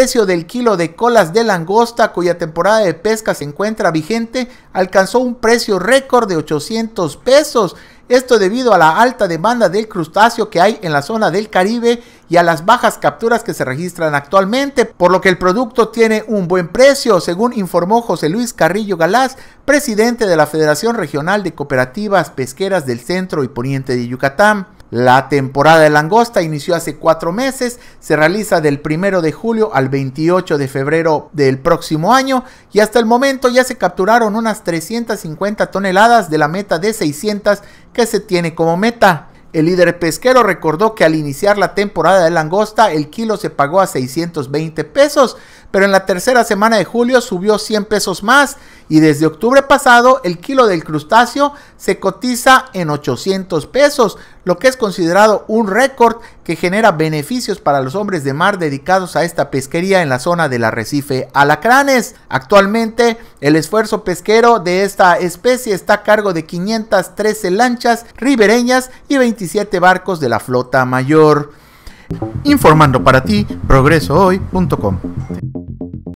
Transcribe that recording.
precio del kilo de colas de langosta, cuya temporada de pesca se encuentra vigente, alcanzó un precio récord de 800 pesos. Esto debido a la alta demanda del crustáceo que hay en la zona del Caribe y a las bajas capturas que se registran actualmente, por lo que el producto tiene un buen precio, según informó José Luis Carrillo Galás, presidente de la Federación Regional de Cooperativas Pesqueras del Centro y Poniente de Yucatán. La temporada de langosta inició hace cuatro meses, se realiza del 1 de julio al 28 de febrero del próximo año y hasta el momento ya se capturaron unas 350 toneladas de la meta de 600 que se tiene como meta. El líder pesquero recordó que al iniciar la temporada de langosta el kilo se pagó a 620 pesos, pero en la tercera semana de julio subió 100 pesos más y desde octubre pasado el kilo del crustáceo se cotiza en 800 pesos, lo que es considerado un récord que genera beneficios para los hombres de mar dedicados a esta pesquería en la zona del arrecife Alacranes. Actualmente el esfuerzo pesquero de esta especie está a cargo de 513 lanchas ribereñas y 27 barcos de la flota mayor. Informando para ti, progresohoy.com.